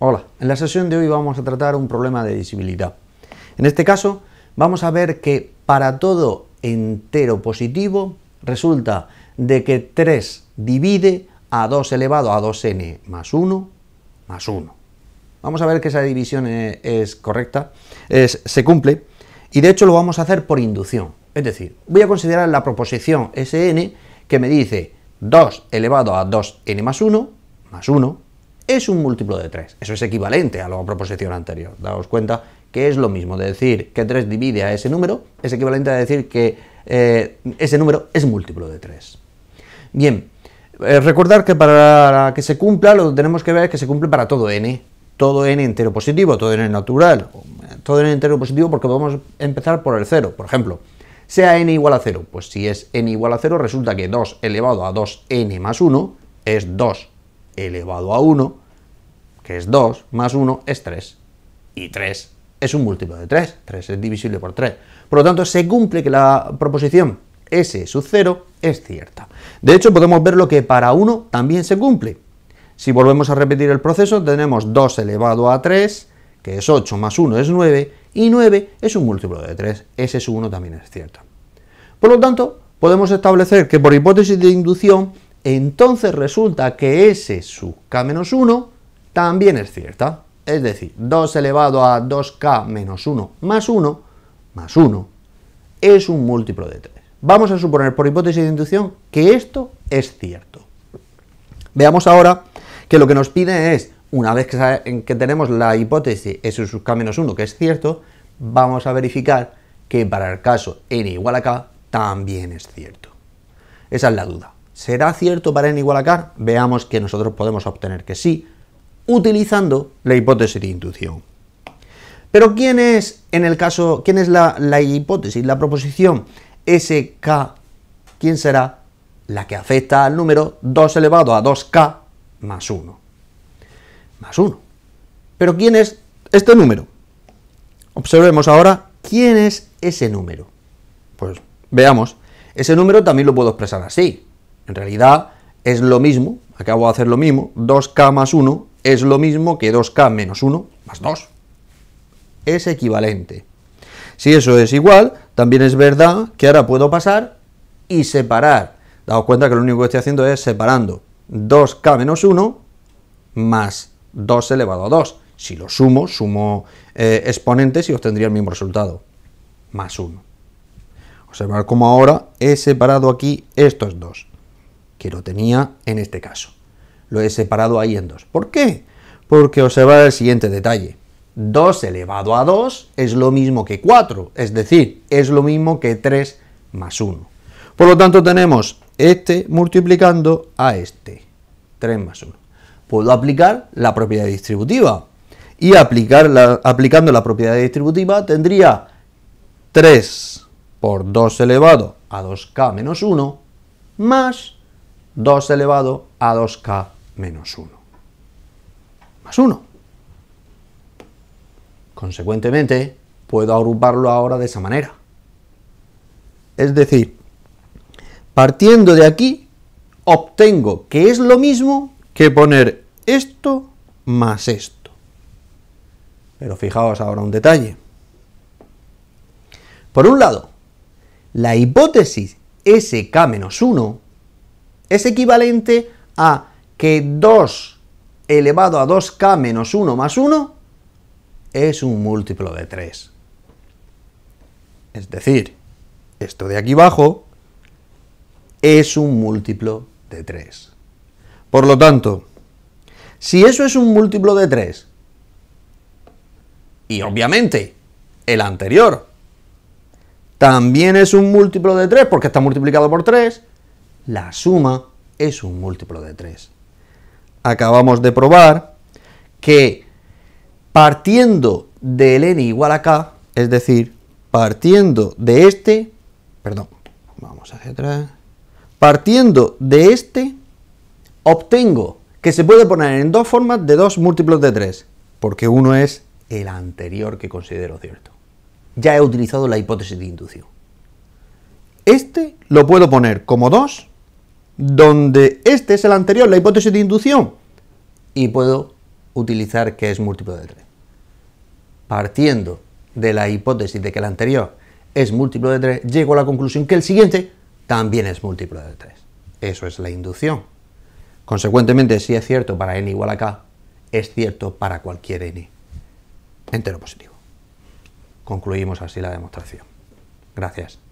Hola, en la sesión de hoy vamos a tratar un problema de visibilidad. En este caso, vamos a ver que para todo entero positivo resulta de que 3 divide a 2 elevado a 2n más 1 más 1. Vamos a ver que esa división e, es correcta, es, se cumple, y de hecho lo vamos a hacer por inducción. Es decir, voy a considerar la proposición Sn que me dice 2 elevado a 2n más 1 más 1 es un múltiplo de 3. Eso es equivalente a la proposición anterior. Daos cuenta que es lo mismo de decir que 3 divide a ese número, es equivalente a decir que eh, ese número es múltiplo de 3. Bien, eh, recordar que para que se cumpla lo que tenemos que ver es que se cumple para todo n, todo n entero positivo, todo n natural, todo n entero positivo porque podemos empezar por el 0, por ejemplo, sea n igual a 0, pues si es n igual a 0 resulta que 2 elevado a 2n más 1 es 2 elevado a 1, que es 2, más 1 es 3. Y 3 es un múltiplo de 3, 3 es divisible por 3. Por lo tanto, se cumple que la proposición S sub 0 es cierta. De hecho, podemos ver lo que para 1 también se cumple. Si volvemos a repetir el proceso, tenemos 2 elevado a 3, que es 8 más 1 es 9, y 9 es un múltiplo de 3, S sub 1 también es cierta. Por lo tanto, podemos establecer que por hipótesis de inducción entonces resulta que S sub k menos 1 también es cierta. Es decir, 2 elevado a 2k menos 1 más 1 más 1 es un múltiplo de 3. Vamos a suponer por hipótesis de inducción que esto es cierto. Veamos ahora que lo que nos pide es, una vez que tenemos la hipótesis S sub k menos 1 que es cierto, vamos a verificar que para el caso n igual a k también es cierto. Esa es la duda. ¿Será cierto para n igual a k? Veamos que nosotros podemos obtener que sí, utilizando la hipótesis de inducción. Pero ¿quién es, en el caso, quién es la, la hipótesis, la proposición SK? ¿Quién será? La que afecta al número 2 elevado a 2K más 1. Más 1. Pero ¿quién es este número? Observemos ahora quién es ese número. Pues veamos, ese número también lo puedo expresar así. En realidad es lo mismo, acabo de hacer lo mismo, 2k más 1 es lo mismo que 2k menos 1 más 2. Es equivalente. Si eso es igual, también es verdad que ahora puedo pasar y separar. Daos cuenta que lo único que estoy haciendo es separando 2k menos 1 más 2 elevado a 2. Si lo sumo, sumo eh, exponentes y obtendría el mismo resultado, más 1. Observar cómo ahora he separado aquí, estos dos que lo tenía en este caso. Lo he separado ahí en dos. ¿Por qué? Porque observar el siguiente detalle. 2 elevado a 2 es lo mismo que 4, es decir, es lo mismo que 3 más 1. Por lo tanto tenemos este multiplicando a este, 3 más 1. Puedo aplicar la propiedad distributiva, y aplicando la propiedad distributiva tendría 3 por 2 elevado a 2k menos 1 más 2 elevado a 2k menos 1. Más 1. Consecuentemente, puedo agruparlo ahora de esa manera. Es decir, partiendo de aquí, obtengo que es lo mismo que poner esto más esto. Pero fijaos ahora un detalle. Por un lado, la hipótesis SK-1 es equivalente a que 2 elevado a 2k menos 1 más 1 es un múltiplo de 3. Es decir, esto de aquí abajo es un múltiplo de 3. Por lo tanto, si eso es un múltiplo de 3, y obviamente el anterior también es un múltiplo de 3 porque está multiplicado por 3, la suma es un múltiplo de 3. Acabamos de probar que partiendo del n igual a k, es decir, partiendo de este, perdón, vamos hacia atrás, partiendo de este, obtengo que se puede poner en dos formas de dos múltiplos de 3, porque uno es el anterior que considero cierto. Ya he utilizado la hipótesis de inducción. Este lo puedo poner como 2 donde este es el anterior, la hipótesis de inducción, y puedo utilizar que es múltiplo de 3. Partiendo de la hipótesis de que el anterior es múltiplo de 3, llego a la conclusión que el siguiente también es múltiplo de 3. Eso es la inducción. Consecuentemente, si es cierto para n igual a k, es cierto para cualquier n entero positivo. Concluimos así la demostración. Gracias.